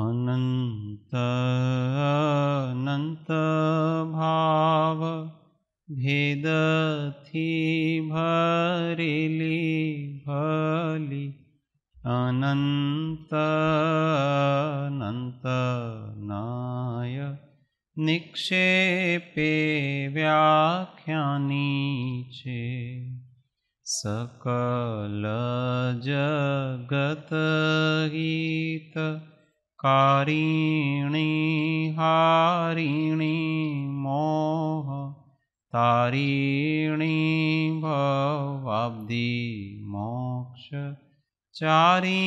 अनन्त अनन्त भाव भेदथि भरिली भली अनन्त अनन्त नाय निक्षेपे सकल जगतगीत कारिणी हारिणी मोह तारिणी भवाब्धि मोक्ष चारि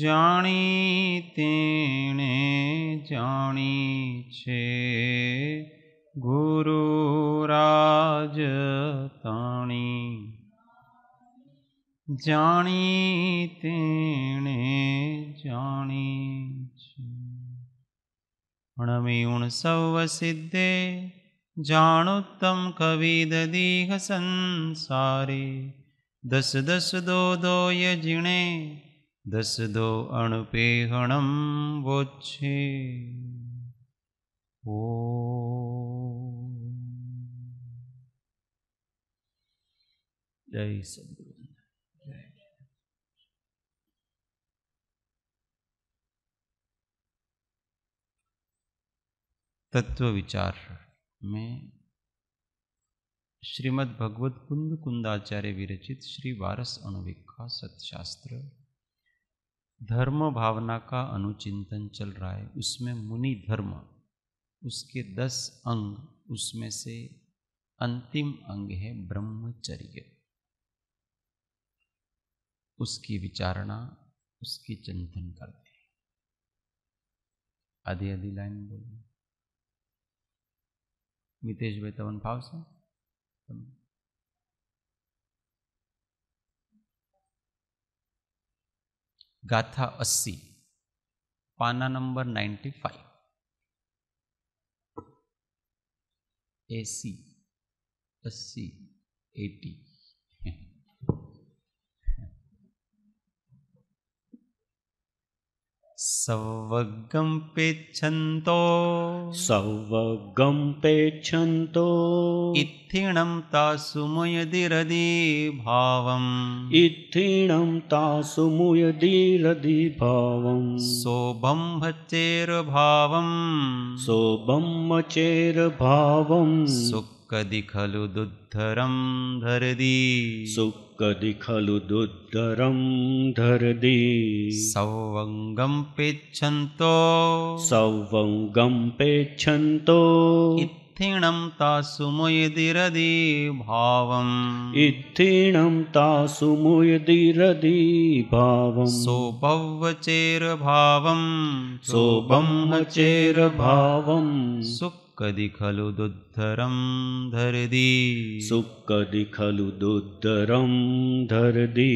જાણી તેણે જાણી છે ગુરુ રાજ તાણી જાણી તેણે જાણી છે અણમી ઉણ સૌ સિદ્ધે જાણોત્તમ કવિ દદીહ સંસારે દસ દસ દો દોય જીણે दस दो अणपेहणम वोच्छे ओ जय सदगुरु तत्व विचार में श्रीमद् भगवत कुंद कुंदाचार्य विरचित श्री वारस अणुविखा सतशास्त्र धर्म भावना का अनुचिंतन चल रहा है उसमें मुनि धर्म उसके दस अंग उसमें से अंतिम अंग है ब्रह्मचर्य उसकी विचारणा उसकी चिंतन करते हैं आधी आधी लाइन बोलिए मितेश भाई तवन भाव से गाथा अस्सी पाना नंबर नाइंटी फाइव एसी अस्सी एटी स्वगम् पेच्छन्तो स्वम् पेच्छन्तो इत्थिणं तासु मुयदीरदि भावम् सोभं तासु मुयदीरदि भावम् सोभम्भेर्भावम् सोभचेरभावम् सुखदि खलु दुद्धरं धरदि सुख कदि खलु दुद्धरं धरदि सौवङ्गं पेच्छन्तो सौवङ्गं पेच्छन्तो तासु मुयदिरदि भावम् मुयदिरदि भावं भावम् सोपं सोबह्चेर सुख सुखदि खलु दुद्धरं धरदि सुखदि खलु दुद्धरं धरदि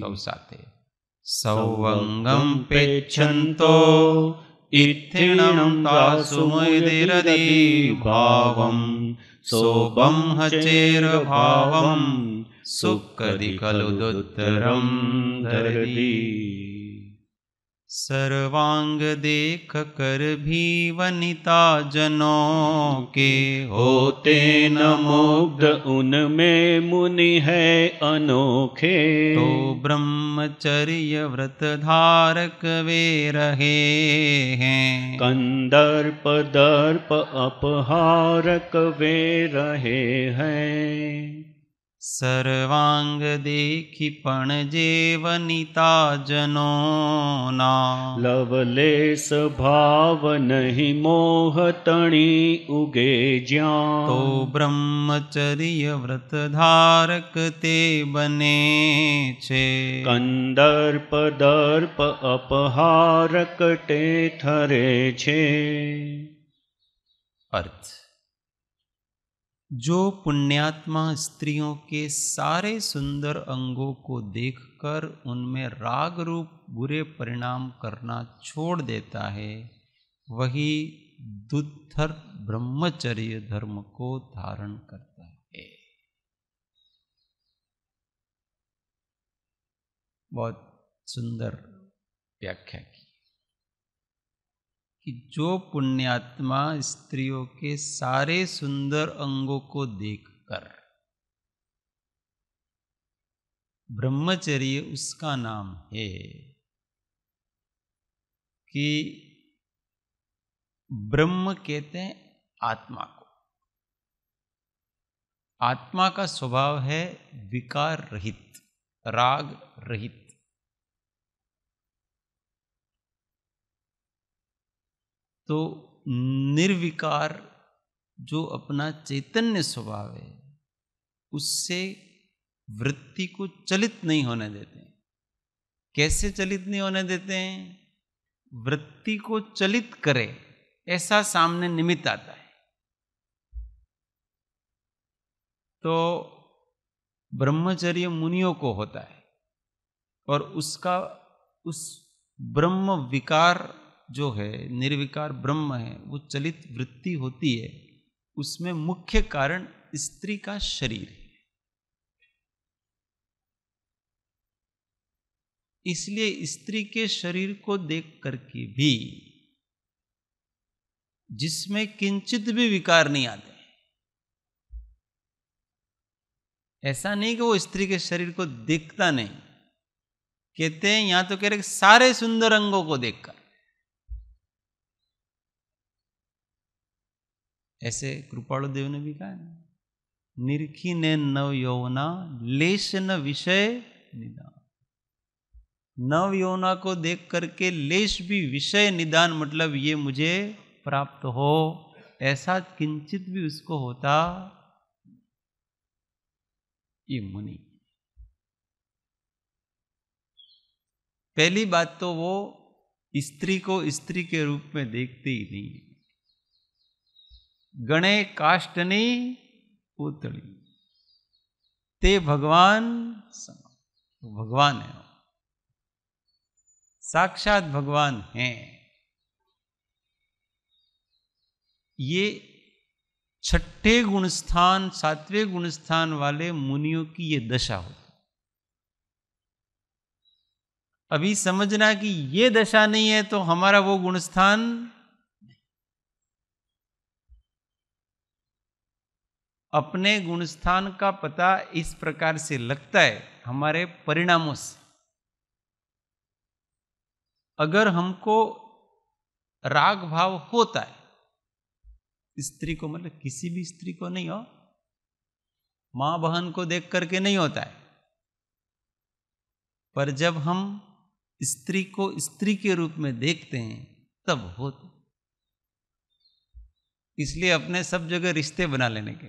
सौ साते सौवङ्गं पेच्छन्तो इत्थिणं तासुमुदिरदि भावं सोबं हचेरभावं सुखदि खलु दुद्धरं धरदि सर्वांग देख कर भी वनिता जनों के होते न मुग्ध उनमें मुनि है अनोखे तो ब्रह्मचर्य व्रत धारक वे रहे हैं कंदर्प दर्प अपहारक वे रहे हैं સર્વાંગ દેખી પણ જે વનિતાજનો ના લવલેશ ભાવ નહીં મોહ તણી ઉગે જ્યાં તો બ્રહ્મચર્ય વ્રત ધારક તે બને છે કંદર્પ દર્પ અપહારક તે ઠરે છે અર્થ जो पुण्यात्मा स्त्रियों के सारे सुंदर अंगों को देखकर उनमें राग रूप बुरे परिणाम करना छोड़ देता है वही दुद्धर ब्रह्मचर्य धर्म को धारण करता है बहुत सुंदर व्याख्या की कि जो पुण्यात्मा स्त्रियों के सारे सुंदर अंगों को देखकर ब्रह्मचर्य उसका नाम है कि ब्रह्म कहते हैं आत्मा को आत्मा का स्वभाव है विकार रहित राग रहित तो निर्विकार जो अपना चैतन्य स्वभाव है उससे वृत्ति को चलित नहीं होने देते कैसे चलित नहीं होने देते हैं वृत्ति को चलित करे ऐसा सामने निमित्त आता है तो ब्रह्मचर्य मुनियों को होता है और उसका उस ब्रह्म विकार जो है निर्विकार ब्रह्म है वो चलित वृत्ति होती है उसमें मुख्य कारण स्त्री का शरीर है इसलिए स्त्री के शरीर को देख करके भी जिसमें किंचित भी विकार नहीं आते ऐसा नहीं कि वो स्त्री के शरीर को देखता नहीं कहते हैं यहां तो कह रहे सारे सुंदर अंगों को देखकर ऐसे कृपाणु देव ने भी कहा निरखी ने नव यौवना लेश न विषय निदान नव यौवना को देख करके लेश भी विषय निदान मतलब ये मुझे प्राप्त हो ऐसा किंचित भी उसको होता ये मुनि पहली बात तो वो स्त्री को स्त्री के रूप में देखते ही नहीं है गणे काष्टनी पुतली ते भगवान ભગવાન भगवान है साक्षात भगवान हैं ये छठे गुणस्थान सातवें गुणस्थान वाले मुनियों की ये दशा होती अभी समझना कि ये दशा नहीं है तो हमारा वो गुणस्थान अपने गुणस्थान का पता इस प्रकार से लगता है हमारे परिणामों से अगर हमको राग भाव होता है स्त्री को मतलब किसी भी स्त्री को नहीं हो मां बहन को देख करके नहीं होता है पर जब हम स्त्री को स्त्री के रूप में देखते हैं तब होते इसलिए अपने सब जगह रिश्ते बना लेने के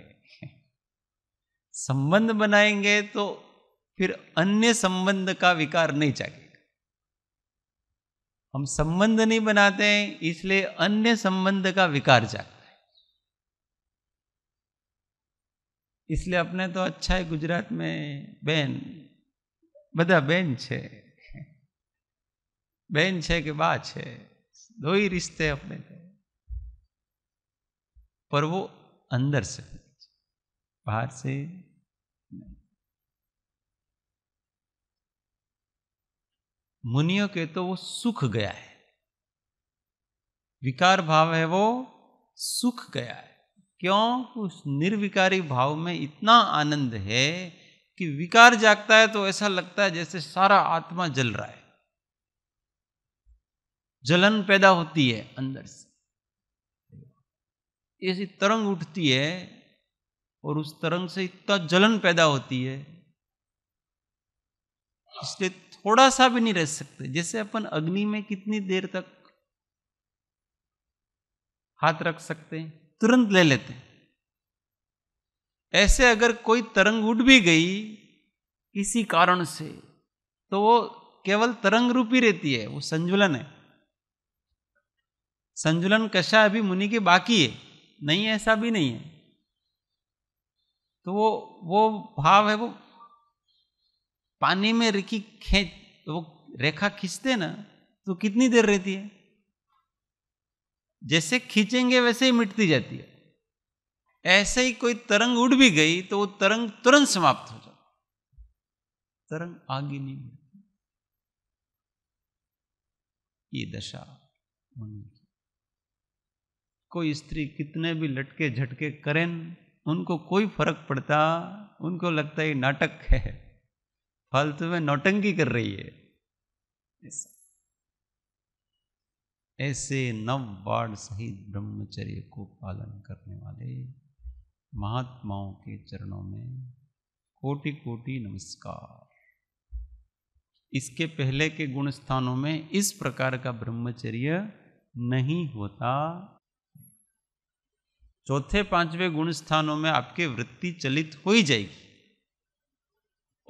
संबंध बनाएंगे तो फिर अन्य संबंध का विकार नहीं जागेगा हम संबंध नहीं बनाते हैं इसलिए अन्य संबंध का विकार जागता है इसलिए अपने तो अच्छा है गुजरात में बहन બધા बहन છે બેન છે કે બા છે દોઈ રિશ્તે આપણે पर वो अंदर से बाहर से मुनियों के तो वो सुख गया है विकार भाव है वो सुख गया है क्यों उस निर्विकारी भाव में इतना आनंद है कि विकार जागता है तो ऐसा लगता है जैसे सारा आत्मा जल रहा है जलन पैदा होती है अंदर से ऐसी तरंग उठती है और उस तरंग से इतना जलन पैदा होती है इसलिए थोड़ा सा भी नहीं रह सकते जैसे अपन अग्नि में कितनी देर तक हाथ रख सकते हैं तुरंत ले लेते हैं ऐसे अगर कोई तरंग उठ भी गई किसी कारण से तो वो केवल तरंग रूपी रहती है वो संजुलन है संजुलन कशा अभी मुनि के बाकी है नहीं ऐसा भी नहीं है तो वो वो भाव है वो पानी में रेखी खींच वो रेखा खींचते ना तो कितनी देर रहती है जैसे खींचेंगे वैसे ही मिटती जाती है ऐसे ही कोई तरंग उड़ भी गई तो वो तरंग तुरंत समाप्त हो जाती तरंग आगे नहीं बढ़ती ये दशा मन कोई स्त्री कितने भी लटके झटके करें उनको कोई फर्क पड़ता उनको लगता है नाटक है फालतू में नौटंकी कर रही है ऐसे नव बाढ़ सहित ब्रह्मचर्य को पालन करने वाले महात्माओं के चरणों में कोटि कोटि नमस्कार इसके पहले के गुण स्थानों में इस प्रकार का ब्रह्मचर्य नहीं होता चौथे पांचवें गुण स्थानों में आपकी वृत्ति चलित हो ही जाएगी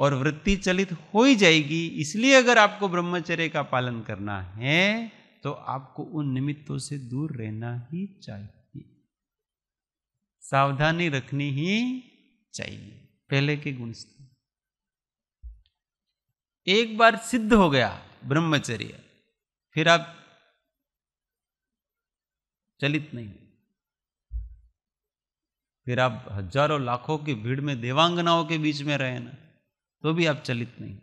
और वृत्ति चलित हो ही जाएगी इसलिए अगर आपको ब्रह्मचर्य का पालन करना है तो आपको उन निमित्तों से दूर रहना ही चाहिए सावधानी रखनी ही चाहिए पहले के गुण स्थान एक बार सिद्ध हो गया ब्रह्मचर्य फिर आप चलित नहीं फिर आप हजारों लाखों की भीड़ में देवांगनाओं के बीच में रहे ना तो भी आप चलित नहीं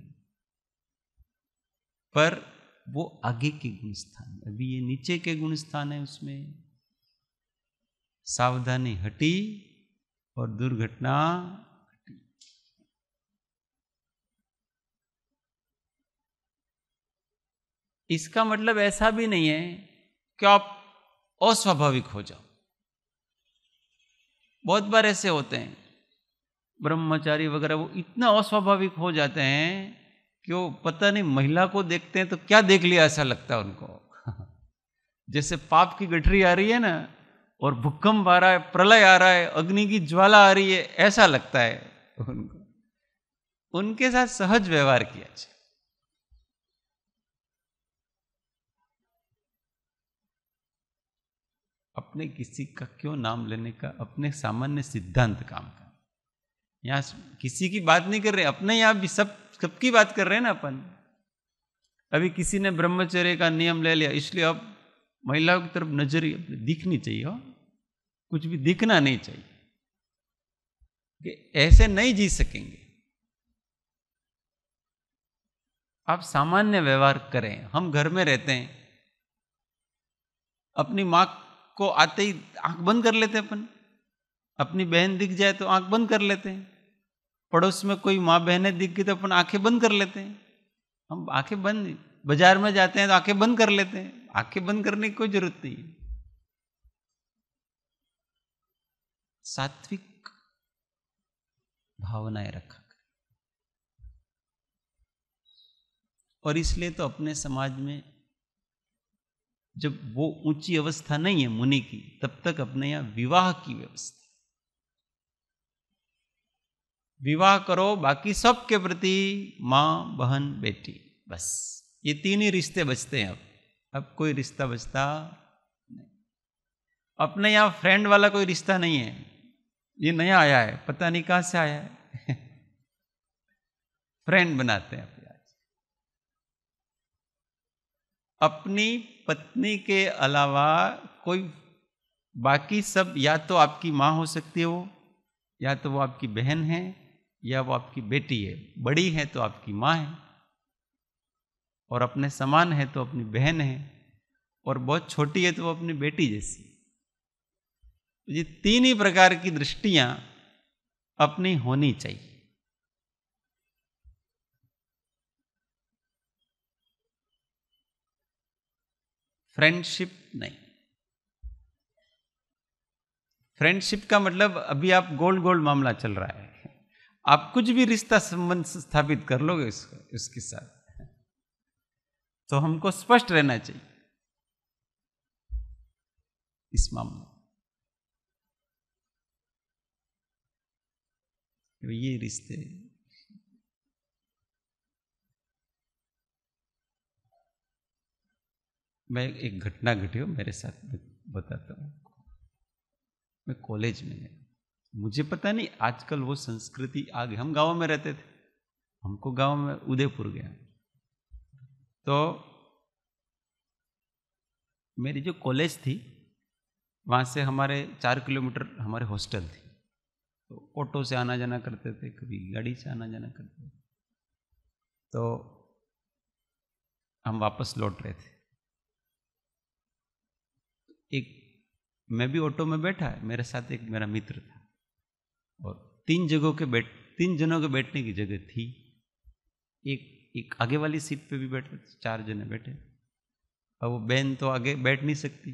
पर वो आगे के गुण स्थान अभी ये नीचे के गुण स्थान है उसमें सावधानी हटी और दुर्घटना हटी इसका मतलब ऐसा भी नहीं है कि आप अस्वाभाविक हो जाओ बहुत बार ऐसे होते हैं ब्रह्मचारी वगैरह वो इतना अस्वाभाविक हो जाते हैं कि वो पता नहीं महिला को देखते हैं तो क्या देख लिया ऐसा लगता है उनको जैसे पाप की गठरी आ रही है ना और भूकंप आ रहा है प्रलय आ रहा है अग्नि की ज्वाला आ रही है ऐसा लगता है उनको उनके साथ सहज व्यवहार किया जाए अपने किसी का क्यों नाम लेने का अपने सामान्य सिद्धांत काम का यहाँ किसी की बात नहीं कर रहे अपने यहाँ भी सब सबकी बात कर रहे हैं ना अपन अभी किसी ने ब्रह्मचर्य का नियम ले लिया इसलिए अब महिलाओं की तरफ नजर दिखनी चाहिए हो कुछ भी दिखना नहीं चाहिए कि ऐसे नहीं जी सकेंगे आप सामान्य व्यवहार करें हम घर में रहते हैं अपनी माँ को आते ही आंख बंद कर लेते अपन अपनी बहन दिख जाए तो आंख बंद कर लेते हैं पड़ोस में कोई माँ बहनें दिख गई तो अपन आंखें बंद कर लेते हैं हम आंखें बंद बाजार में जाते हैं तो आंखें बंद कर लेते हैं आंखें बंद करने की कोई जरूरत नहीं सात्विक भावनाएं रखा कर और इसलिए तो अपने समाज में जब वो ऊंची अवस्था नहीं है मुनि की तब तक अपने यहां विवाह की व्यवस्था विवाह करो बाकी सब के प्रति मां बहन बेटी बस ये तीन ही रिश्ते बचते हैं अब अब कोई रिश्ता बचता नहीं अपने यहां फ्रेंड वाला कोई रिश्ता नहीं है ये नया आया है पता नहीं कहां से आया है फ्रेंड बनाते हैं अपने अपनी पत्नी के अलावा कोई बाकी सब या तो आपकी माँ हो सकती है वो या तो वो आपकी बहन है या वो आपकी बेटी है बड़ी है तो आपकी माँ है और अपने समान है तो अपनी बहन है और बहुत छोटी है तो वो अपनी बेटी जैसी तो ये तीन ही प्रकार की दृष्टियाँ अपनी होनी चाहिए फ्रेंडशिप नहीं फ्रेंडशिप का मतलब अभी आप गोल्ड गोल्ड मामला चल रहा है आप कुछ भी रिश्ता संबंध स्थापित कर लोगे इसको उसके साथ तो हमको स्पष्ट रहना चाहिए इस मामले तो ये रिश्ते मैं एक घटना घटी हो मेरे साथ में बताता हूँ मैं कॉलेज में गया मुझे पता नहीं आजकल वो संस्कृति आ गई हम गांव में रहते थे हमको गांव में उदयपुर गया तो मेरी जो कॉलेज थी वहाँ से हमारे चार किलोमीटर हमारे हॉस्टल थी तो ऑटो से आना जाना करते थे कभी गाड़ी से आना जाना करते थे तो हम वापस लौट रहे थे एक मैं भी ऑटो में बैठा मेरे साथ एक मेरा मित्र था और तीन जगहों के बैठ तीन जनों के बैठने की जगह थी एक एक आगे वाली सीट पे भी बैठे चार जने बैठे और वो बहन तो आगे बैठ नहीं सकती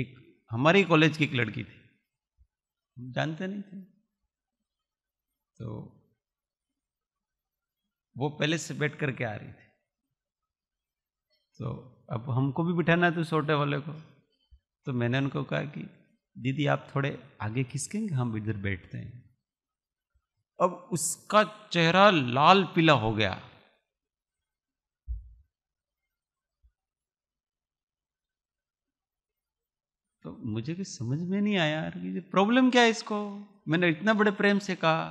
एक हमारे कॉलेज की एक लड़की थी हम जानते नहीं थे तो वो पहले से बैठ करके आ रही थी तो अब हमको भी बिठाना था छोटे तो वाले को तो मैंने उनको कहा कि दीदी आप थोड़े आगे खिसकेंगे हम इधर बैठते हैं अब उसका चेहरा लाल पीला हो गया तो मुझे भी समझ में नहीं आया यार कि प्रॉब्लम क्या है इसको मैंने इतना बड़े प्रेम से कहा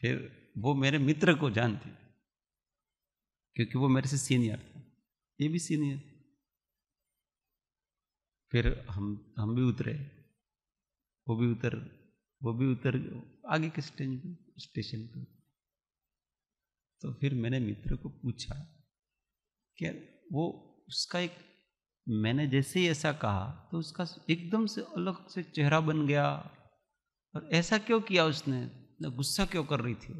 फिर वो मेरे मित्र को जानती क्योंकि वो मेरे से सीनियर थे ये भी सीनियर फिर हम हम भी उतरे वो भी उतर वो भी उतर आगे के स्टेज पे स्टेशन पे तो फिर मैंने मित्र को पूछा कि वो उसका एक मैंने जैसे ही ऐसा कहा तो उसका एकदम से अलग से चेहरा बन गया और ऐसा क्यों किया उसने गुस्सा क्यों कर रही थी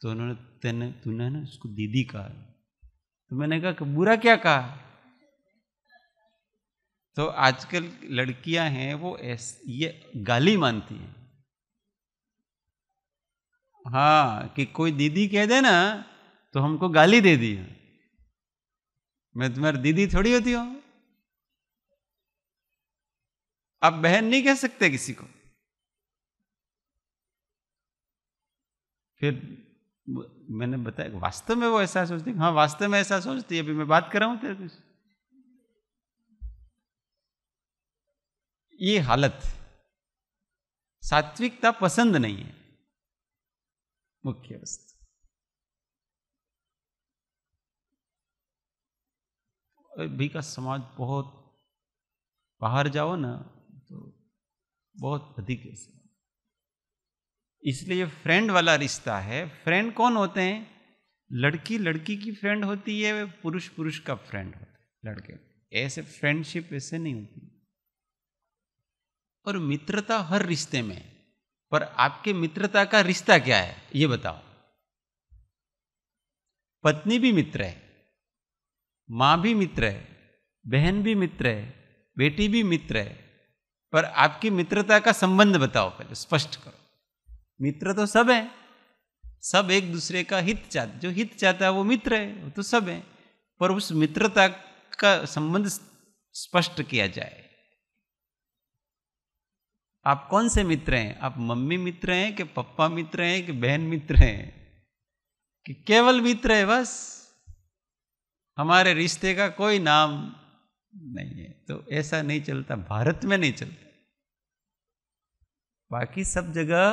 तो उन्होंने तेने तूने ना उसको दीदी कहा तो मैंने कहा कि बुरा क्या कहा तो आजकल लड़कियां हैं वो ऐसे ये गाली मानती हैं हाँ कि कोई दीदी कह दे ना तो हमको गाली दे दी मैं तुम्हारी दीदी थोड़ी होती हूँ आप बहन नहीं कह सकते किसी को फिर मैंने बताया वास्तव में वो ऐसा सोचती हाँ वास्तव में ऐसा सोचती है अभी मैं बात कर रहा हूं तेरे को ये हालत सात्विकता पसंद नहीं है मुख्य वस्तु अभी का समाज बहुत बाहर जाओ ना तो बहुत अधिक ऐसा इसलिए फ्रेंड वाला रिश्ता है फ्रेंड कौन होते हैं लड़की लड़की की फ्रेंड होती है पुरुष पुरुष का फ्रेंड होता है लड़के ऐसे फ्रेंडशिप ऐसे नहीं होती और मित्रता हर रिश्ते में पर आपके मित्रता का रिश्ता क्या है ये बताओ पत्नी भी मित्र है माँ भी मित्र है बहन भी मित्र है बेटी भी मित्र है पर आपकी मित्रता का संबंध बताओ पहले स्पष्ट करो मित्र तो सब हैं सब एक दूसरे का हित चाहते जो हित चाहता है वो मित्र है वो तो सब है पर उस मित्रता का संबंध स्पष्ट किया जाए आप कौन से मित्र हैं आप मम्मी मित्र हैं कि पप्पा मित्र हैं कि बहन मित्र हैं कि केवल मित्र है बस हमारे रिश्ते का कोई नाम नहीं है तो ऐसा नहीं चलता भारत में नहीं चलता बाकी सब जगह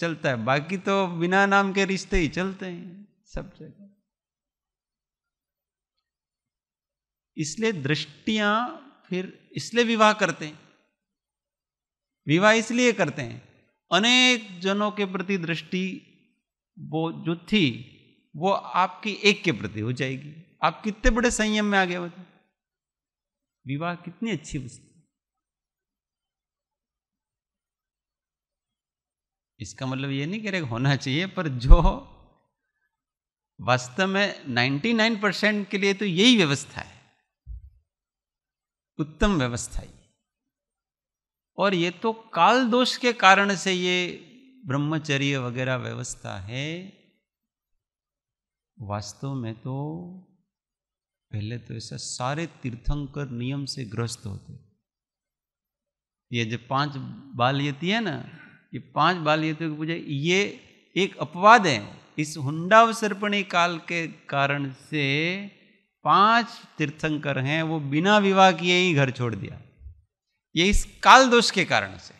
चलता है बाकी तो बिना नाम के रिश्ते ही चलते हैं सब जगह इसलिए दृष्टियां फिर इसलिए विवाह करते हैं विवाह इसलिए करते हैं अनेक जनों के प्रति दृष्टि वो जो थी वो आपकी एक के प्रति हो जाएगी आप कितने बड़े संयम में आ गए विवाह कितनी अच्छी वस्तु इसका मतलब ये नहीं कह रहे होना चाहिए पर जो वास्तव में 99 परसेंट के लिए तो यही व्यवस्था है उत्तम व्यवस्था ही और ये तो काल दोष के कारण से ये ब्रह्मचर्य वगैरह व्यवस्था है वास्तव में तो पहले तो ऐसा सारे तीर्थंकर नियम से ग्रस्त होते ये जो पांच बाल यती है ना ये पांच बाल हेतु की पूजा ये एक अपवाद है इस हुंडावसर्पणी काल के कारण से पांच तीर्थंकर हैं वो बिना विवाह किए ही घर छोड़ दिया ये इस काल दोष के कारण से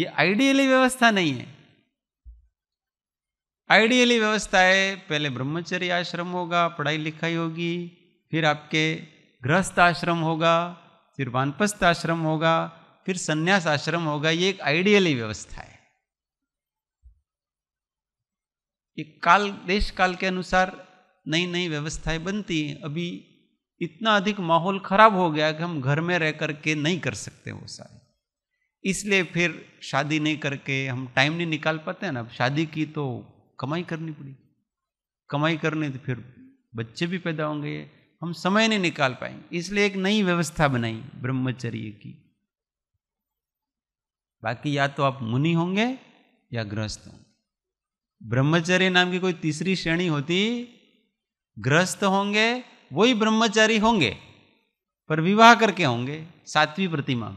ये आइडियली व्यवस्था नहीं है आइडियली व्यवस्था है पहले ब्रह्मचर्य आश्रम होगा पढ़ाई लिखाई होगी फिर आपके गृहस्थ आश्रम होगा फिर वानपस्थ आश्रम होगा फिर संन्यास आश्रम होगा ये एक आइडियली व्यवस्था है ये काल देश काल के अनुसार नई नई व्यवस्थाएं बनती हैं अभी इतना अधिक माहौल खराब हो गया कि हम घर में रह करके नहीं कर सकते वो सारे इसलिए फिर शादी नहीं करके हम टाइम नहीं निकाल पाते ना शादी की तो कमाई करनी पड़ी कमाई करने तो फिर बच्चे भी पैदा होंगे हम समय नहीं निकाल पाएंगे इसलिए एक नई व्यवस्था बनाई ब्रह्मचर्य की बाकी या तो आप मुनि होंगे या ग्रस्त होंगे ब्रह्मचर्य नाम की कोई तीसरी श्रेणी होती ग्रस्त होंगे वही ब्रह्मचारी होंगे पर विवाह करके होंगे सातवीं प्रतिमा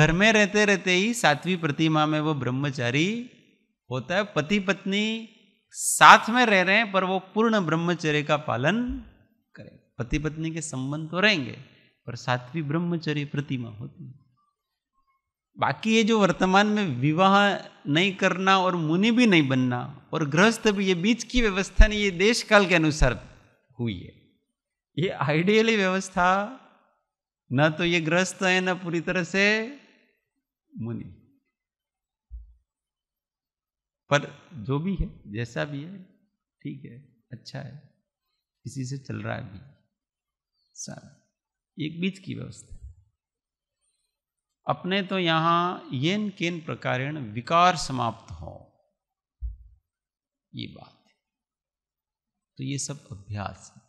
घर में रहते रहते ही सातवीं प्रतिमा में वो ब्रह्मचारी होता है पति पत्नी साथ में रह रहे हैं पर वो पूर्ण ब्रह्मचर्य का पालन करें पति पत्नी के संबंध तो रहेंगे पर सातवीं ब्रह्मचर्य प्रतिमा होती है बाकी ये जो वर्तमान में विवाह नहीं करना और मुनि भी नहीं बनना और गृहस्थ भी ये बीच की व्यवस्था नहीं ये देश काल के अनुसार हुई है ये आइडियली व्यवस्था ना तो ये ग्रस्त है ना पूरी तरह से मुनि पर जो भी है जैसा भी है ठीक है अच्छा है किसी से चल रहा है भी एक बीच की व्यवस्था अपने तो यहां येन केन प्रकारेण विकार समाप्त हो ये बात है तो ये सब अभ्यास है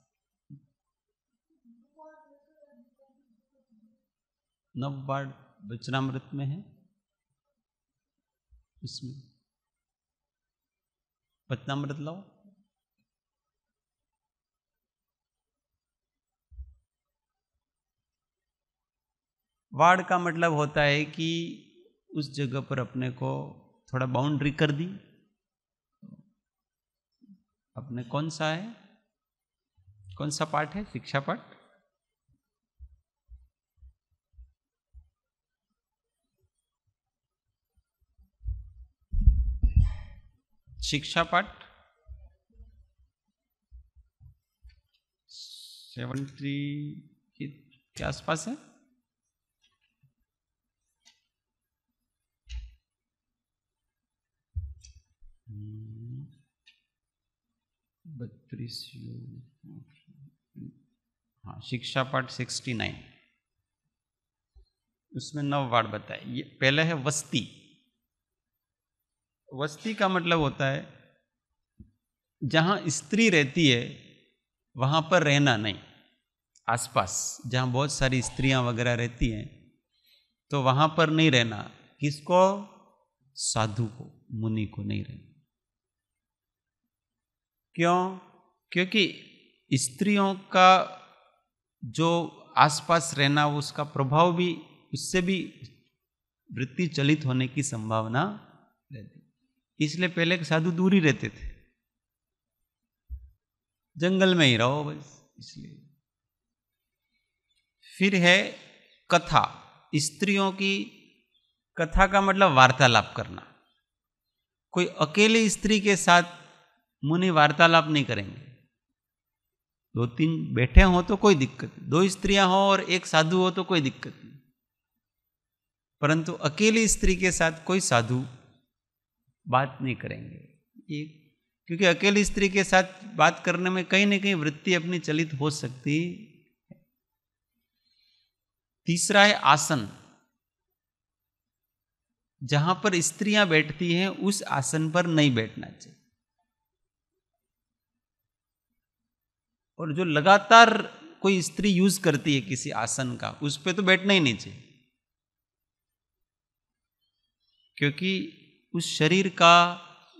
नव बाढ़ वचनामृत में है उसमें वचनामृत लाओ वाड़ का मतलब होता है कि उस जगह पर अपने को थोड़ा बाउंड्री कर दी अपने कौन सा है कौन सा पाठ है शिक्षा पाठ शिक्षा पाठ सेवन थ्री के आसपास है बत्तीस हाँ शिक्षा पाठ सिक्सटी नाइन उसमें नव वार्ड बताए ये पहले है वस्ती वस्ती का मतलब होता है जहाँ स्त्री रहती है वहाँ पर रहना नहीं आसपास जहाँ बहुत सारी स्त्रियाँ वगैरह रहती हैं तो वहाँ पर नहीं रहना किसको साधु को मुनि को नहीं रहना क्यों क्योंकि स्त्रियों का जो आसपास रहना वो उसका प्रभाव भी उससे भी वृत्ति चलित होने की संभावना रहती इसलिए पहले साधु दूर ही रहते थे जंगल में ही रहो बस इसलिए फिर है कथा स्त्रियों की कथा का मतलब वार्तालाप करना कोई अकेले स्त्री के साथ मुनि वार्तालाप नहीं करेंगे दो तीन बैठे हो तो कोई दिक्कत नहीं दो स्त्रियां हो और एक साधु हो तो कोई दिक्कत नहीं परंतु अकेली स्त्री के साथ कोई साधु बात नहीं करेंगे ये क्योंकि अकेली स्त्री के साथ बात करने में कहीं ना कहीं वृत्ति अपनी चलित हो सकती है तीसरा है आसन जहां पर स्त्रियां बैठती हैं उस आसन पर नहीं बैठना चाहिए और जो लगातार कोई स्त्री यूज करती है किसी आसन का उस पर तो बैठना ही नहीं चाहिए क्योंकि उस शरीर का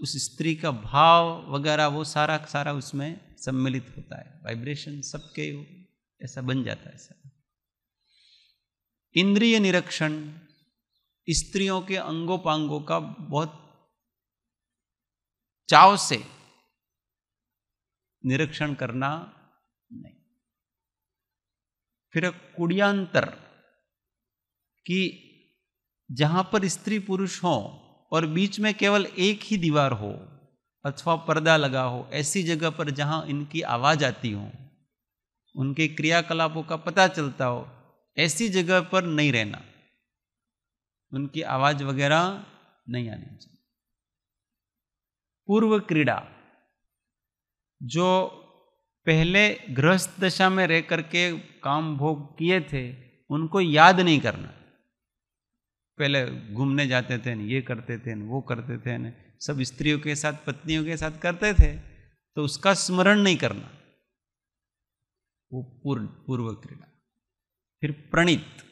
उस स्त्री का भाव वगैरह वो सारा सारा उसमें सम्मिलित होता है वाइब्रेशन सबके ऐसा बन जाता है ऐसा इंद्रिय निरीक्षण स्त्रियों के अंगों पांगों का बहुत चाव से निरीक्षण करना फिर कुड़ियांतर कि जहाँ पर स्त्री पुरुष हों और बीच में केवल एक ही दीवार हो अथवा पर्दा लगा हो ऐसी जगह पर जहाँ इनकी आवाज़ आती हो उनके क्रियाकलापों का पता चलता हो ऐसी जगह पर नहीं रहना उनकी आवाज़ वगैरह नहीं आनी चाहिए पूर्व क्रीड़ा जो पहले गृहस्थ दशा में रह करके काम भोग किए थे उनको याद नहीं करना पहले घूमने जाते थे न ये करते थे न वो करते थे न सब स्त्रियों के साथ पत्नियों के साथ करते थे तो उसका स्मरण नहीं करना वो पूर्ण पूर्व क्रीड़ा फिर प्रणीत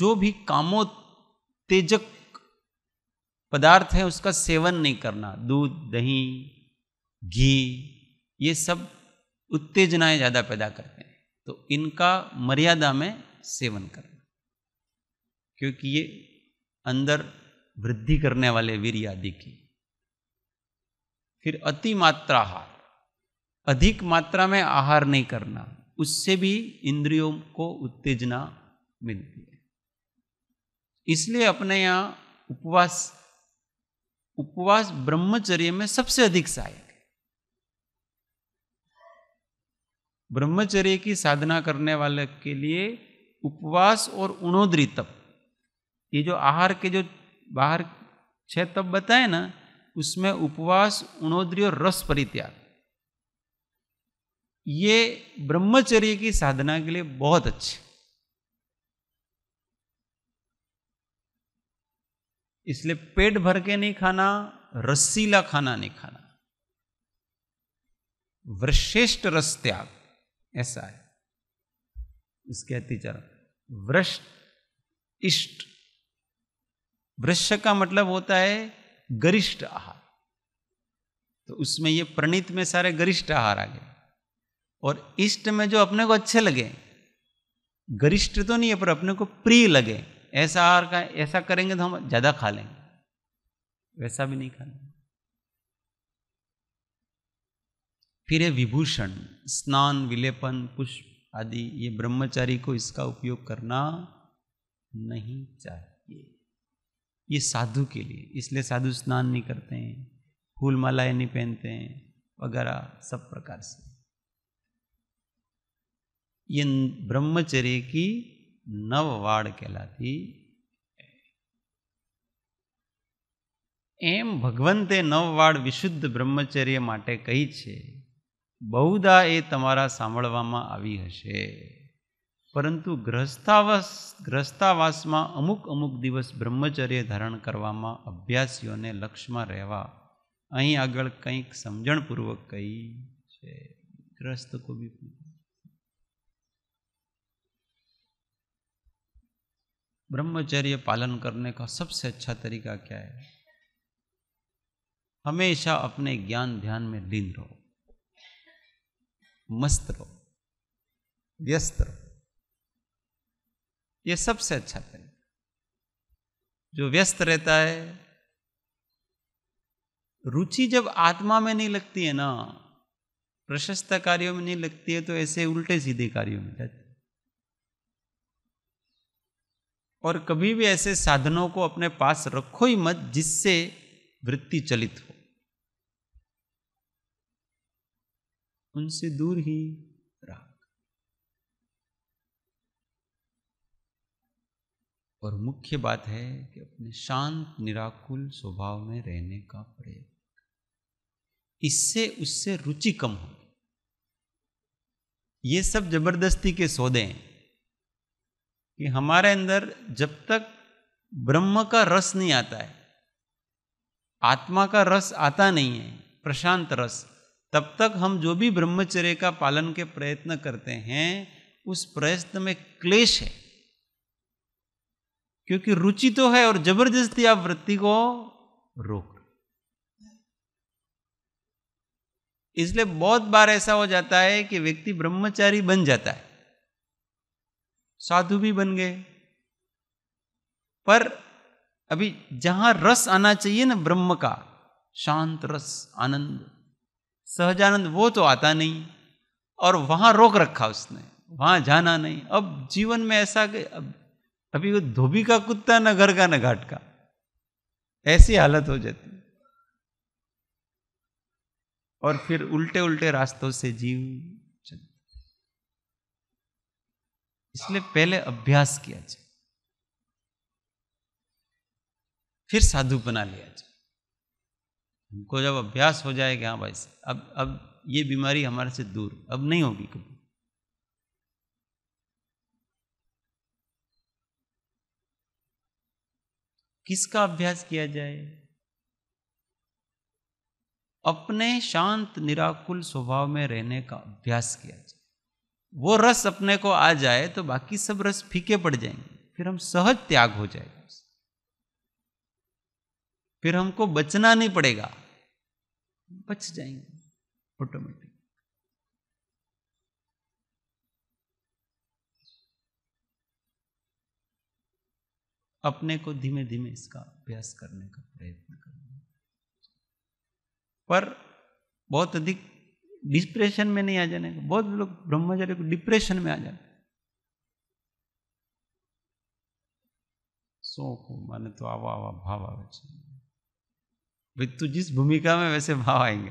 जो भी कामोत्तेजक पदार्थ है उसका सेवन नहीं करना दूध दही घी ये सब उत्तेजनाएं ज़्यादा पैदा करते हैं तो इनका मर्यादा में सेवन करना क्योंकि ये अंदर वृद्धि करने वाले वीर आदि की फिर अति मात्रा आहार अधिक मात्रा में आहार नहीं करना उससे भी इंद्रियों को उत्तेजना मिलती है इसलिए अपने यहाँ उपवास उपवास ब्रह्मचर्य में सबसे अधिक सहायक ब्रह्मचर्य की साधना करने वाले के लिए उपवास और उणोदरी तप ये जो आहार के जो बाहर छह तप बताए ना उसमें उपवास उणोदरी और रस परित्याग ये ब्रह्मचर्य की साधना के लिए बहुत अच्छे इसलिए पेट भर के नहीं खाना रस्सीला खाना नहीं खाना वृश्रेष्ठ रस त्याग ऐसा है इसके अतिचरण वृष्ट इष्ट वृक्ष का मतलब होता है गरिष्ठ आहार तो उसमें ये प्रणीत में सारे गरिष्ठ आहार आ गए और इष्ट में जो अपने को अच्छे लगे गरिष्ठ तो नहीं है पर अपने को प्रिय लगे ऐसा आहार का ऐसा करेंगे तो हम ज़्यादा खा लेंगे वैसा भी नहीं खाना फिर है विभूषण स्नान विलेपन पुष्प आदि ये ब्रह्मचारी को इसका उपयोग करना नहीं चाहिए ये साधु के लिए इसलिए साधु स्नान नहीं करते हैं फूल मालाएं नहीं पहनते हैं वगैरह सब प्रकार से ये ब्रह्मचर्य की नववाड़ कहलाती एम भगवंते नववाड़ विशुद्ध ब्रह्मचर्य माटे कही કહી બહુદા એ તમારા સાંભળવામાં આવી હશે પરંતુ ગ્રસ્તાવાસ ગ્રસ્તાવાસમાં અમુક અમુક દિવસ બ્રહ્મચર્ય ધારણ કરવામાં અભ્યાસીઓને લક્ષમાં રહેવા અહીં આગળ કંઈક સમજણપૂર્વક કહી છે ગ્રસ્ત કુબી ब्रह्मचर्य पालन करने का सबसे अच्छा तरीका क्या है हमेशा अपने ज्ञान ध्यान में लीन रहो मस्त रहो व्यस्त रहो यह सबसे अच्छा तरीका जो व्यस्त रहता है रुचि जब आत्मा में नहीं लगती है ना प्रशस्त कार्यों में नहीं लगती है तो ऐसे उल्टे सीधे कार्यों में जाती और कभी भी ऐसे साधनों को अपने पास रखो ही मत जिससे वृत्ति चलित हो उनसे दूर ही राग और मुख्य बात है कि अपने शांत निराकुल स्वभाव में रहने का प्रयत्न इससे उससे रुचि कम हो ये सब जबरदस्ती के सौदे हैं कि हमारे अंदर जब तक ब्रह्म का रस नहीं आता है आत्मा का रस आता नहीं है प्रशांत रस तब तक हम जो भी ब्रह्मचर्य का पालन के प्रयत्न करते हैं उस प्रयत्न में क्लेश है क्योंकि रुचि तो है और जबरदस्ती आप वृत्ति को रोक इसलिए बहुत बार ऐसा हो जाता है कि व्यक्ति ब्रह्मचारी बन जाता है साधु भी बन गए पर अभी जहां रस आना चाहिए ना ब्रह्म का शांत रस आनंद सहजानंद वो तो आता नहीं और वहाँ रोक रखा उसने वहाँ जाना नहीं अब जीवन में ऐसा कि अब अभी वो धोबी का कुत्ता न घर का न घाट का ऐसी हालत हो जाती और फिर उल्टे उल्टे रास्तों से जीव चलते इसलिए पहले अभ्यास किया जाए फिर साधु बना लिया जाए हमको जब अभ्यास हो जाए कि हाँ भाई अब अब ये बीमारी हमारे से दूर अब नहीं होगी कभी किसका अभ्यास किया जाए अपने शांत निराकुल स्वभाव में रहने का अभ्यास किया जाए वो रस अपने को आ जाए तो बाकी सब रस फीके पड़ जाएंगे फिर हम सहज त्याग हो जाएगा फिर हमको बचना नहीं पड़ेगा बच जाएंगे ऑटोमेटिक अपने को धीमे धीमे इसका अभ्यास करने का प्रयत्न करना पर बहुत अधिक डिप्रेशन में नहीं आ जाने का बहुत लोग ब्रह्मचर्य को डिप्रेशन में आ जाते शोक મને तो आवा आवा भाव आवे છે भाई तू जिस भूमिका में वैसे भाव आएंगे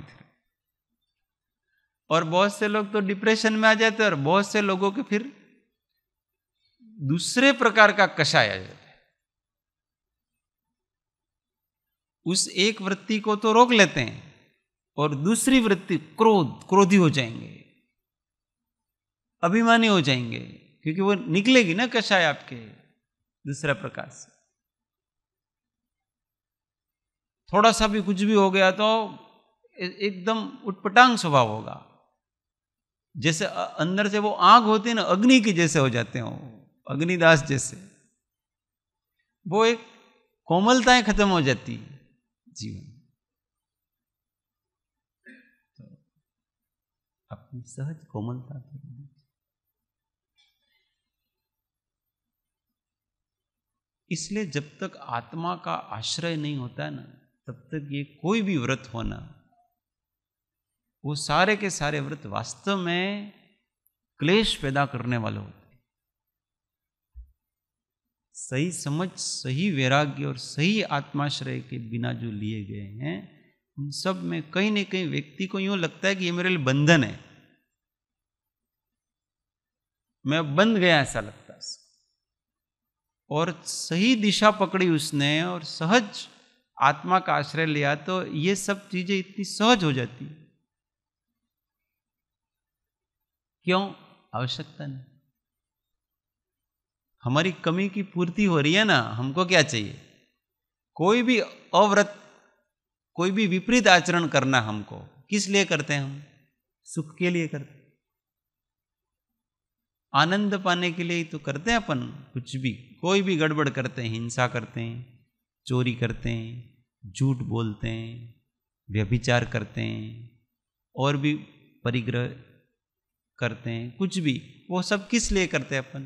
और बहुत से लोग तो डिप्रेशन में आ जाते हैं और बहुत से लोगों के फिर दूसरे प्रकार का कषाय आ जाता है उस एक वृत्ति को तो रोक लेते हैं और दूसरी वृत्ति क्रोध क्रोधी हो जाएंगे अभिमानी हो जाएंगे क्योंकि वो निकलेगी ना कषाय आपके दूसरा प्रकार से थोड़ा सा भी कुछ भी हो गया तो एकदम उटपटांग स्वभाव होगा जैसे अंदर से वो आग होती है ना अग्नि की जैसे हो जाते हैं अग्निदास जैसे वो एक कोमलताएं खत्म हो जाती जीवन तो अपनी सहज कोमलता तो इसलिए जब तक आत्मा का आश्रय नहीं होता है ना तब तक ये कोई भी व्रत होना वो सारे के सारे व्रत वास्तव में क्लेश पैदा करने वाले होते सही समझ सही वैराग्य और सही आत्माश्रय के बिना जो लिए गए हैं उन सब में कहीं ना कहीं व्यक्ति को यूं लगता है कि ये मेरे लिए बंधन है मैं बंध गया ऐसा लगता है और सही दिशा पकड़ी उसने और सहज आत्मा का आश्रय लिया तो ये सब चीज़ें इतनी सहज हो जाती क्यों आवश्यकता नहीं हमारी कमी की पूर्ति हो रही है ना हमको क्या चाहिए कोई भी अव्रत कोई भी विपरीत आचरण करना हमको किस लिए करते हैं हम सुख के लिए करते आनंद पाने के लिए तो करते हैं अपन कुछ भी कोई भी गड़बड़ करते हैं हिंसा करते हैं चोरी करते हैं झूठ बोलते हैं व्यभिचार करते हैं और भी परिग्रह करते हैं कुछ भी वो सब किस लिए करते हैं अपन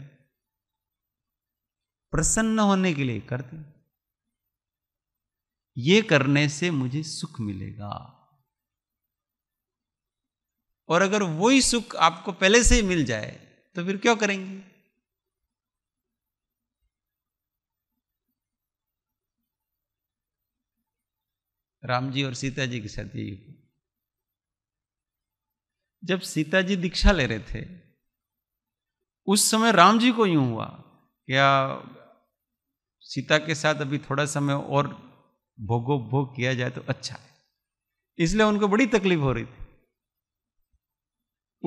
प्रसन्न होने के लिए करते हैं ये करने से मुझे सुख मिलेगा और अगर वही सुख आपको पहले से ही मिल जाए तो फिर क्यों करेंगे राम जी और सीता जी के साथ यही हुआ जब सीता जी दीक्षा ले रहे थे उस समय राम जी को यूं हुआ क्या सीता के साथ अभी थोड़ा समय और भोगो भोग किया जाए तो अच्छा है इसलिए उनको बड़ी तकलीफ हो रही थी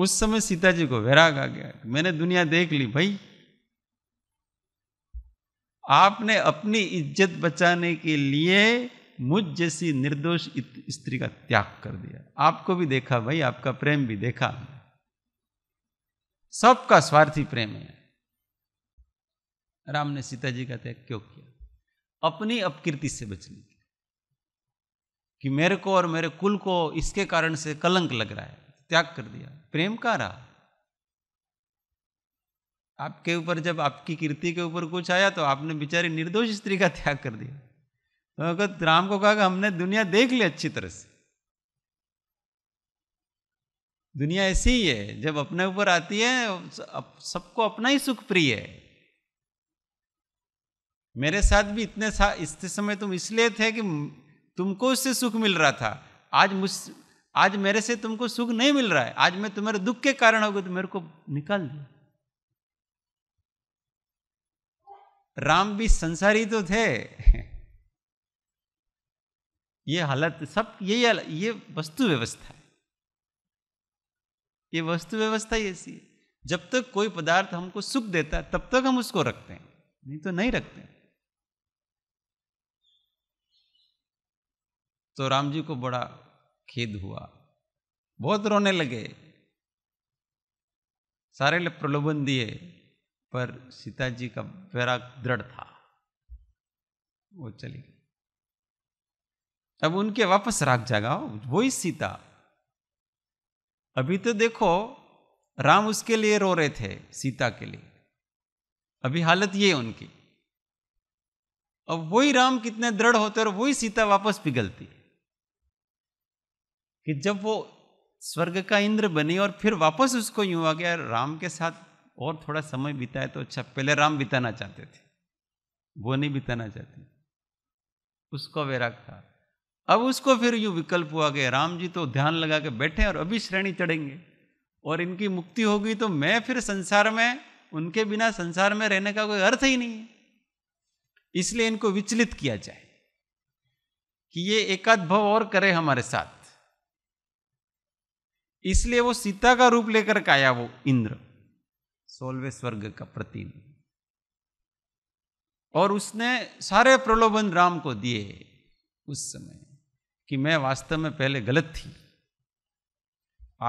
उस समय सीता जी को वैराग आ गया मैंने दुनिया देख ली भाई आपने अपनी इज्जत बचाने के लिए मुझ जैसी निर्दोष स्त्री का त्याग कर दिया आपको भी देखा भाई आपका प्रेम भी देखा सबका स्वार्थी प्रेम है राम ने सीता जी का त्याग क्यों किया अपनी अपकीर्ति से बचने के कि मेरे को और मेरे कुल को इसके कारण से कलंक लग रहा है त्याग कर दिया प्रेम का रहा आपके ऊपर जब आपकी कीर्ति के ऊपर कुछ आया तो आपने बेचारी निर्दोष स्त्री का त्याग कर दिया तो राम को कहा कि हमने दुनिया देख ली अच्छी तरह से दुनिया ऐसी ही है जब अपने ऊपर आती है सबको अपना ही सुख प्रिय है मेरे साथ भी इतने सा इस समय तुम इसलिए थे कि तुमको उससे सुख मिल रहा था आज मुझ आज मेरे से तुमको सुख नहीं मिल रहा है आज मैं तुम्हारे दुख के कारण हो गया तो मेरे को निकाल दो राम भी संसारी तो थे ये हालत सब यही ये वस्तु व्यवस्था है ये वस्तु व्यवस्था ही ऐसी है जब तक कोई पदार्थ हमको सुख देता है तब तक हम उसको रखते हैं नहीं तो नहीं रखते तो राम जी को बड़ा खेद हुआ बहुत रोने लगे सारे प्रलोभन दिए पर सीता जी का वैराग दृढ़ था वो चली गई अब उनके वापस राग जगाओ वही सीता अभी तो देखो राम उसके लिए रो रहे थे सीता के लिए अभी हालत ये उनकी अब वही राम कितने दृढ़ होते और वही सीता वापस पिघलती कि जब वो स्वर्ग का इंद्र बनी और फिर वापस उसको यूं आ गया राम के साथ और थोड़ा समय बिताए तो अच्छा पहले राम बिताना चाहते थे वो नहीं बिताना चाहते उसको वैराग था अब उसको फिर यूँ विकल्प हुआ कि राम जी तो ध्यान लगा के बैठे और अभी श्रेणी चढ़ेंगे और इनकी मुक्ति होगी तो मैं फिर संसार में उनके बिना संसार में रहने का कोई अर्थ ही नहीं है इसलिए इनको विचलित किया जाए कि ये एकाद भव और करे हमारे साथ इसलिए वो सीता का रूप लेकर आया वो इंद्र सोलवे स्वर्ग का प्रतीन और उसने सारे प्रलोभन राम को दिए उस समय कि मैं वास्तव में पहले गलत थी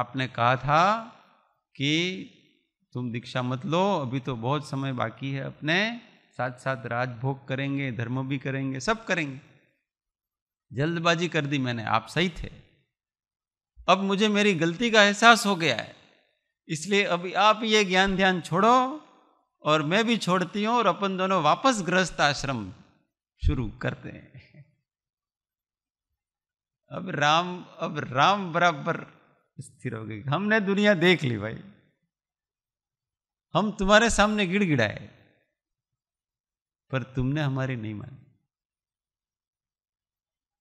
आपने कहा था कि तुम दीक्षा मत लो अभी तो बहुत समय बाकी है अपने साथ साथ राजभोग करेंगे धर्म भी करेंगे सब करेंगे जल्दबाजी कर दी मैंने आप सही थे अब मुझे मेरी गलती का एहसास हो गया है इसलिए अभी आप ये ज्ञान ध्यान छोड़ो और मैं भी छोड़ती हूँ और अपन दोनों वापस गृहस्थ आश्रम शुरू करते हैं अब राम अब राम बराबर स्थिर हो गई हमने दुनिया देख ली भाई हम तुम्हारे सामने गिड़गिड़ाए पर तुमने हमारी नहीं मानी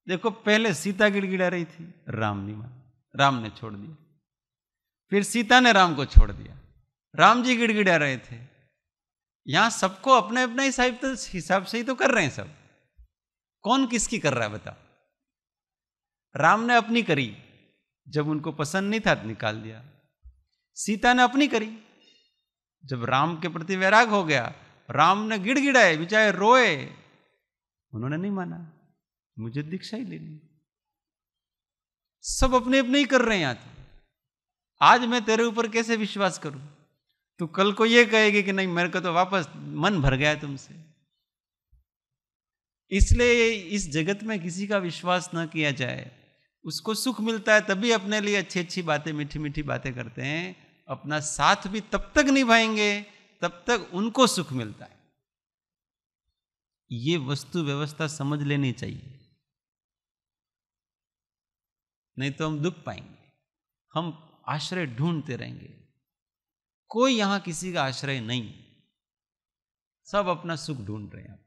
देखो पहले सीता गिड़गिड़ा रही थी राम नहीं मानी राम ने छोड़ दिया फिर सीता ने राम को छोड़ दिया राम जी गिड़गिड़ा रहे थे यहां सबको अपने अपने हिसाब से ही तो कर रहे हैं सब कौन किसकी कर रहा है बताओ राम ने अपनी करी जब उनको पसंद नहीं था तो निकाल दिया सीता ने अपनी करी जब राम के प्रति वैराग हो गया राम ने गिड़गिड़ाए बिचारे रोए उन्होंने नहीं माना मुझे दीक्षा ही लेनी सब अपने अपने ही कर रहे हैं यहां आज मैं तेरे ऊपर कैसे विश्वास करूं तू कल को यह कहेगी कि नहीं मेरे को तो वापस मन भर गया तुमसे इसलिए इस जगत में किसी का विश्वास न किया जाए उसको सुख मिलता है तभी अपने लिए अच्छी अच्छी बातें मीठी मीठी बातें करते हैं अपना साथ भी तब तक निभाएंगे तब तक उनको सुख मिलता है ये वस्तु व्यवस्था समझ लेनी चाहिए नहीं तो हम दुख पाएंगे हम आश्रय ढूंढते रहेंगे कोई यहां किसी का आश्रय नहीं सब अपना सुख ढूंढ रहे हैं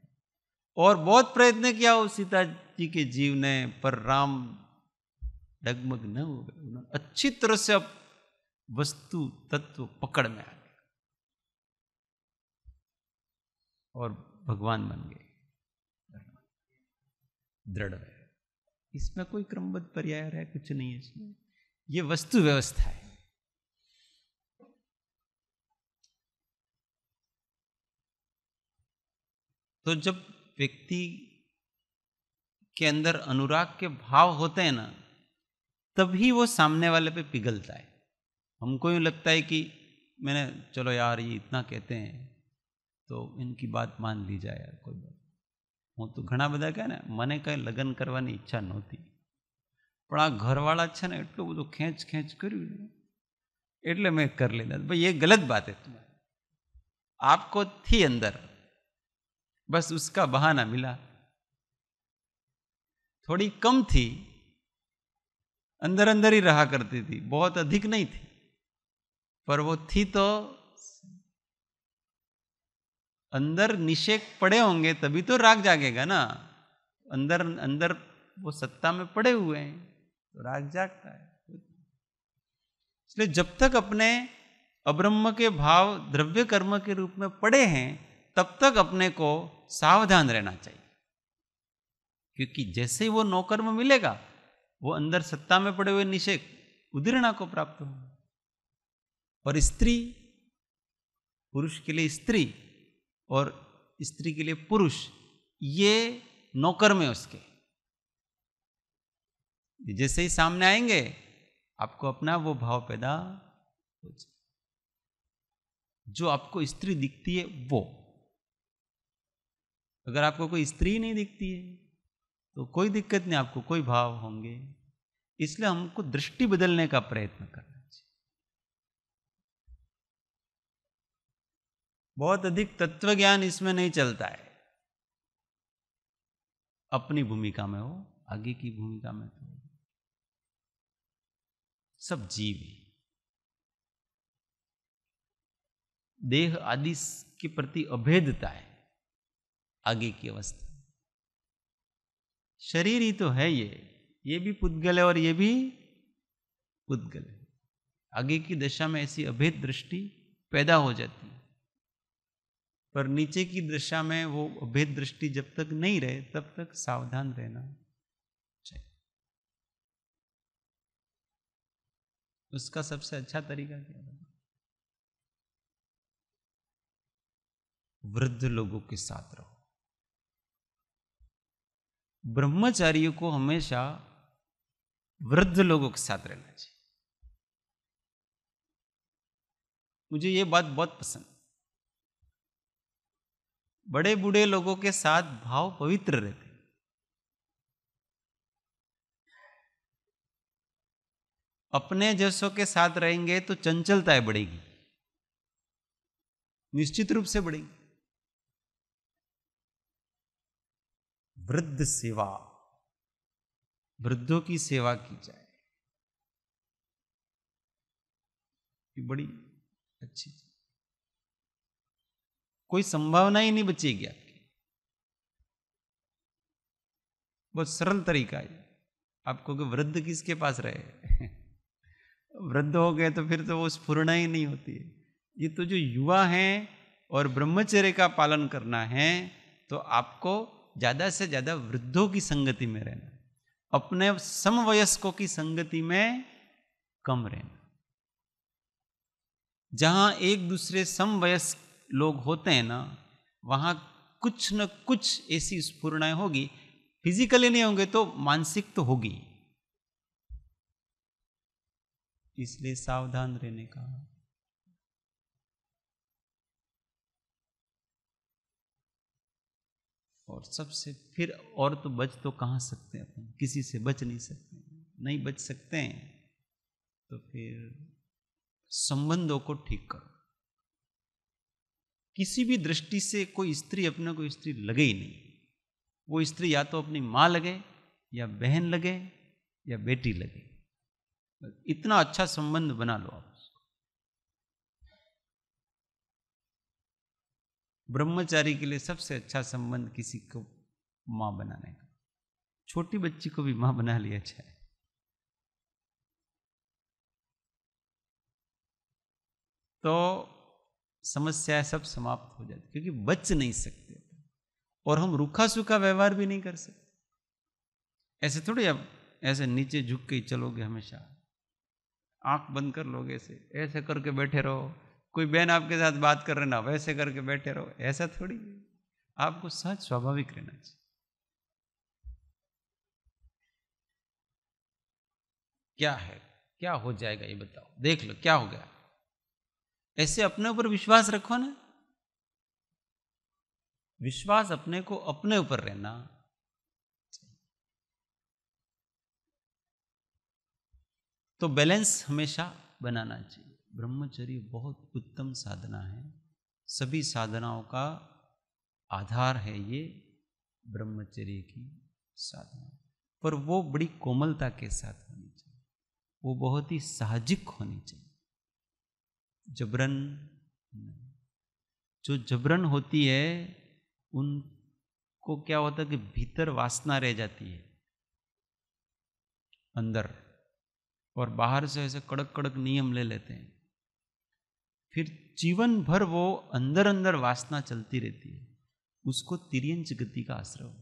और बहुत प्रयत्न किया हो सीता जी के जीव ने पर राम डगमग न हो गए उन्होंने अच्छी तरह से अब वस्तु तत्व पकड़ में आ गए और भगवान बन गए दृढ़ रहे इसमें कोई क्रमबद्ध पर्याय है कुछ नहीं है इसमें ये वस्तु व्यवस्था है तो जब व्यक्ति के अंदर अनुराग के भाव होते हैं ना तभी वो सामने वाले पे पिघलता है हमको यूँ लगता है कि मैंने चलो यार ये इतना कहते हैं तो इनकी बात मान ली जाए यार कोई बात हूँ तो घना बदा क्या मैंने कहीं लगन करने की इच्छा नती पर આ ઘરવાળા छे ને એટલું બધું खेच ખેંચ કર્યું ને એટલે મેં કરી લીધા ये गलत बात है तुम्हारी आपको थी अंदर बस उसका बहाना मिला थोड़ी कम थी अंदर अंदर ही रहा करती थी बहुत अधिक नहीं थी पर वो थी तो अंदर निषेक पड़े होंगे तभी तो राग जागेगा ना अंदर अंदर वो सत्ता में पड़े हुए हैं तो राग जागता है इसलिए जब तक अपने अब्रह्म के भाव द्रव्य कर्म के रूप में पड़े हैं तब तक अपने को सावधान रहना चाहिए क्योंकि जैसे ही वो नौकर्म मिलेगा वो अंदर सत्ता में पड़े हुए निषेक उदीर्णा को प्राप्त हो और स्त्री पुरुष के लिए स्त्री और स्त्री के लिए पुरुष ये नौकर में उसके जैसे ही सामने आएंगे आपको अपना वो भाव पैदा हो जाए जो आपको स्त्री दिखती है वो अगर आपको कोई स्त्री नहीं दिखती है तो कोई दिक्कत नहीं आपको कोई भाव होंगे इसलिए हमको दृष्टि बदलने का प्रयत्न करना चाहिए बहुत अधिक तत्व ज्ञान इसमें नहीं चलता है अपनी भूमिका में हो आगे की भूमिका में तो सब जीव है देह आदि के प्रति अभेदता है आगे की अवस्था शरीर ही तो है ये ये भी पुद्गल है और ये भी पुद्गल है आगे की दशा में ऐसी अभेद दृष्टि पैदा हो जाती है पर नीचे की दशा में वो अभेद दृष्टि जब तक नहीं रहे तब तक सावधान रहना चाहिए उसका सबसे अच्छा तरीका क्या है वृद्ध लोगों के साथ रहो ब्रह्मचारियों को हमेशा वृद्ध लोगों के साथ रहना चाहिए मुझे ये बात बहुत पसंद बड़े बूढ़े लोगों के साथ भाव पवित्र रहते अपने जैसों के साथ रहेंगे तो चंचलताएं बढ़ेगी निश्चित रूप से बढ़ेगी वृद्ध सेवा वृद्धों की सेवा की जाए ये बड़ी अच्छी चीज कोई संभावना ही नहीं बचेगी आपकी बहुत सरल तरीका है आपको कि वृद्ध किसके पास रहे वृद्ध हो गए तो फिर तो वो स्फूर्णा ही नहीं होती है ये तो जो युवा हैं और ब्रह्मचर्य का पालन करना है तो आपको ज़्यादा से ज़्यादा वृद्धों की संगति में रहना अपने समवयस्कों की संगति में कम रहना जहाँ एक दूसरे समवयस्क लोग होते हैं ना वहाँ कुछ न कुछ ऐसी स्फूर्णाएँ होगी फिजिकली नहीं होंगे तो मानसिक तो होगी इसलिए सावधान रहने का और सबसे फिर और तो बच तो कहाँ सकते हैं अपन किसी से बच नहीं सकते नहीं बच सकते हैं तो फिर संबंधों को ठीक करो किसी भी दृष्टि से कोई स्त्री अपने को स्त्री लगे ही नहीं वो स्त्री या तो अपनी माँ लगे या बहन लगे या बेटी लगे इतना अच्छा संबंध बना लो आप ब्रह्मचारी के लिए सबसे अच्छा संबंध किसी को माँ बनाने का छोटी बच्ची को भी माँ बना लिया है तो समस्या सब समाप्त हो जाती क्योंकि बच नहीं सकते और हम रूखा सूखा व्यवहार भी नहीं कर सकते ऐसे थोड़ी अब ऐसे नीचे झुक के ही चलोगे हमेशा आंख बंद कर लोगे ऐसे ऐसे करके बैठे रहो कोई बहन आपके साथ बात कर रहे ना वैसे करके बैठे रहो ऐसा थोड़ी आपको सहज स्वाभाविक रहना चाहिए क्या है क्या हो जाएगा ये बताओ देख लो क्या हो गया ऐसे अपने ऊपर विश्वास रखो ना विश्वास अपने को अपने ऊपर रहना तो बैलेंस हमेशा बनाना चाहिए ब्रह्मचर्य बहुत उत्तम साधना है सभी साधनाओं का आधार है ये ब्रह्मचर्य की साधना पर वो बड़ी कोमलता के साथ होनी चाहिए वो बहुत ही साहजिक होनी चाहिए जबरन जो जबरन होती है उनको क्या होता है कि भीतर वासना रह जाती है अंदर और बाहर से ऐसे कड़क कड़क नियम ले लेते हैं फिर जीवन भर वो अंदर अंदर वासना चलती रहती है उसको तिरियंच गति का आश्रय हो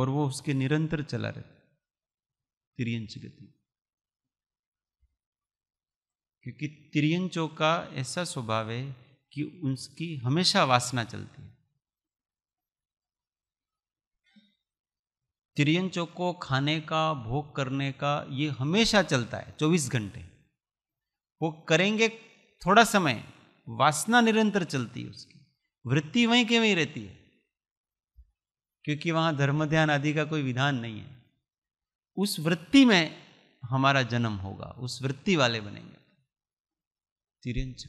और वो उसके निरंतर चला रहता तिरियंच गति क्योंकि तिरियंचों का ऐसा स्वभाव है कि उसकी हमेशा वासना चलती है चौक को खाने का भोग करने का ये हमेशा चलता है चौबीस घंटे वो करेंगे थोड़ा समय वासना निरंतर चलती है उसकी वृत्ति वहीं के वहीं रहती है क्योंकि वहाँ धर्म ध्यान आदि का कोई विधान नहीं है उस वृत्ति में हमारा जन्म होगा उस वृत्ति वाले बनेंगे तिरंच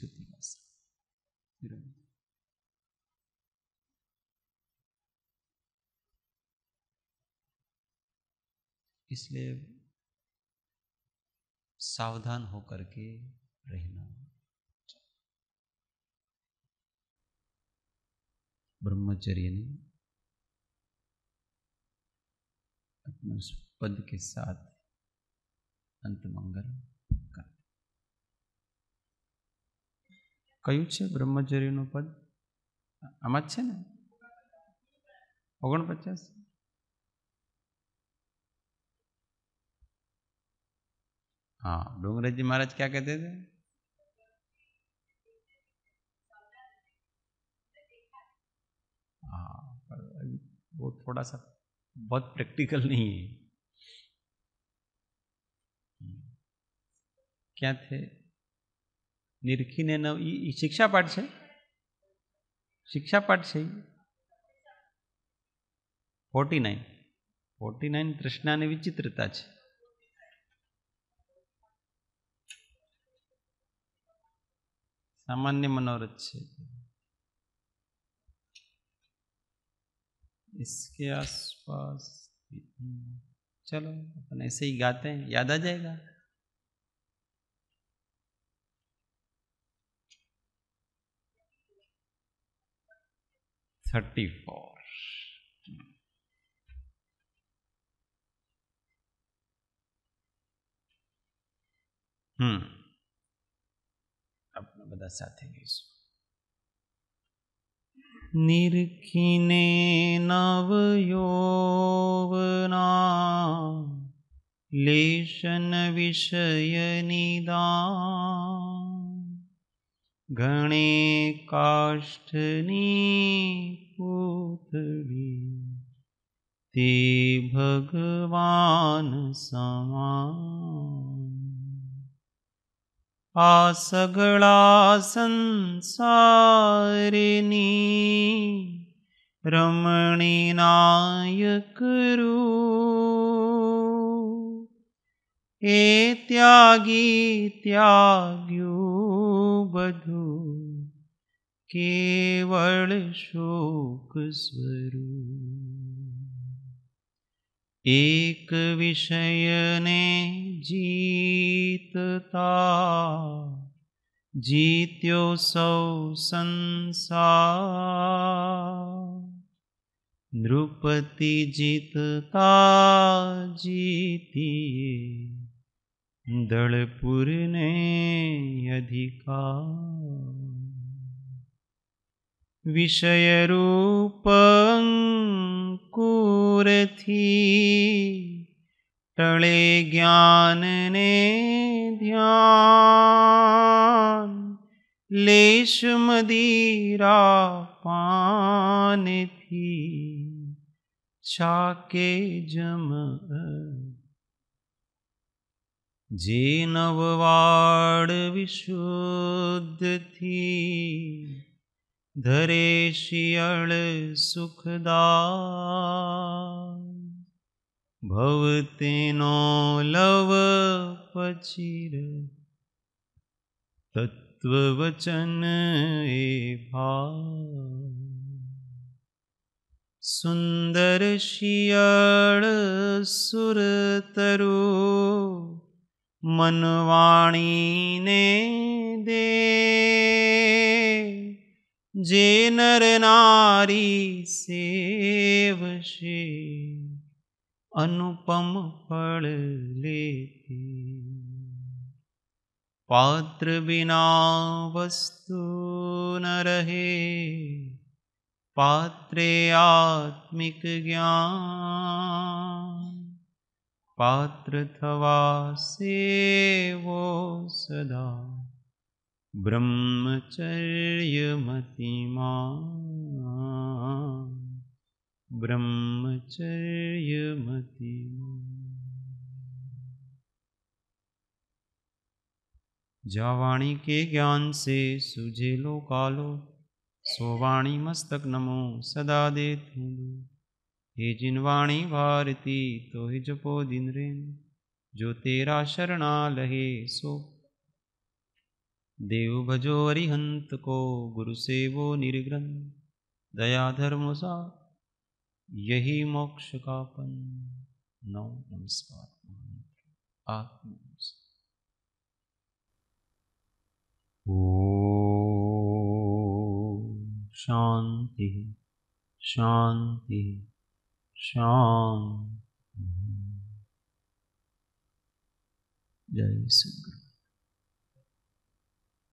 इसलिए सावधान होकर के रहना ब्रह्मचर्य ने अपने उस पद के साथ अंत मंगल कर ब्रह्मचर्य છે पद आम આમાં જ हाँ डोंगरे जी महाराज क्या कहते थे हाँ, वो थोड़ा सा बहुत प्रैक्टिकल नहीं है क्या थे निरखी ने निक्षा पाठ से शिक्षा पाठ से forty nine forty nine Krishna ने विचित्रता है सामान्य मनोरथ इसके आसपास चलो अपन ऐसे ही गाते हैं याद आ जाएगा थर्टी फोर हम्म બધા સાથે ગઈશું નિરખીને નવયોગના લેશન વિષય નિદા ઘણે કાષ્ઠની પૂતળી તે ભગવાન સમાન आ सगळा संसारिनी रमणी नायक ए त्यागी त्याग्यो बधू केवल शोक स्वरूप एकविषयने जीतता जितोसौ संसार नृपति जीति जिति दळ्पुरने अधिकार विषय विषयरूपं टे ज्ञान ने ध्यान लेशमदीरा पान थी शाके जम जे नववाड़ विशुद्ध थी धरे सुखदा भव ते नो लवचिर तत्त्ववचन भा सुन्दरशिय सुरतरु मनवाणी ने दे जे नर नारी सेवशे अनुपम फल लेते पात्र बिना वस्तु न रहे पात्रे आत्मिक ज्ञान पात्र थवा से वो सदा ब्रह्मचर्य मतिमा जावाणी के ज्ञान से सुझे लो कालो सोवाणी मस्तक नमो सदा दे हे जिनवाणी भारती तो हि जपो दिन रेन जो तेरा शरणा लहे सो देव भजो हरिहंत को गुरु सेवो निर्ग्रं दया सा यही मोक्ष का पन नौ नमस्कार आत्म शांति शांति शांति जय सुग्र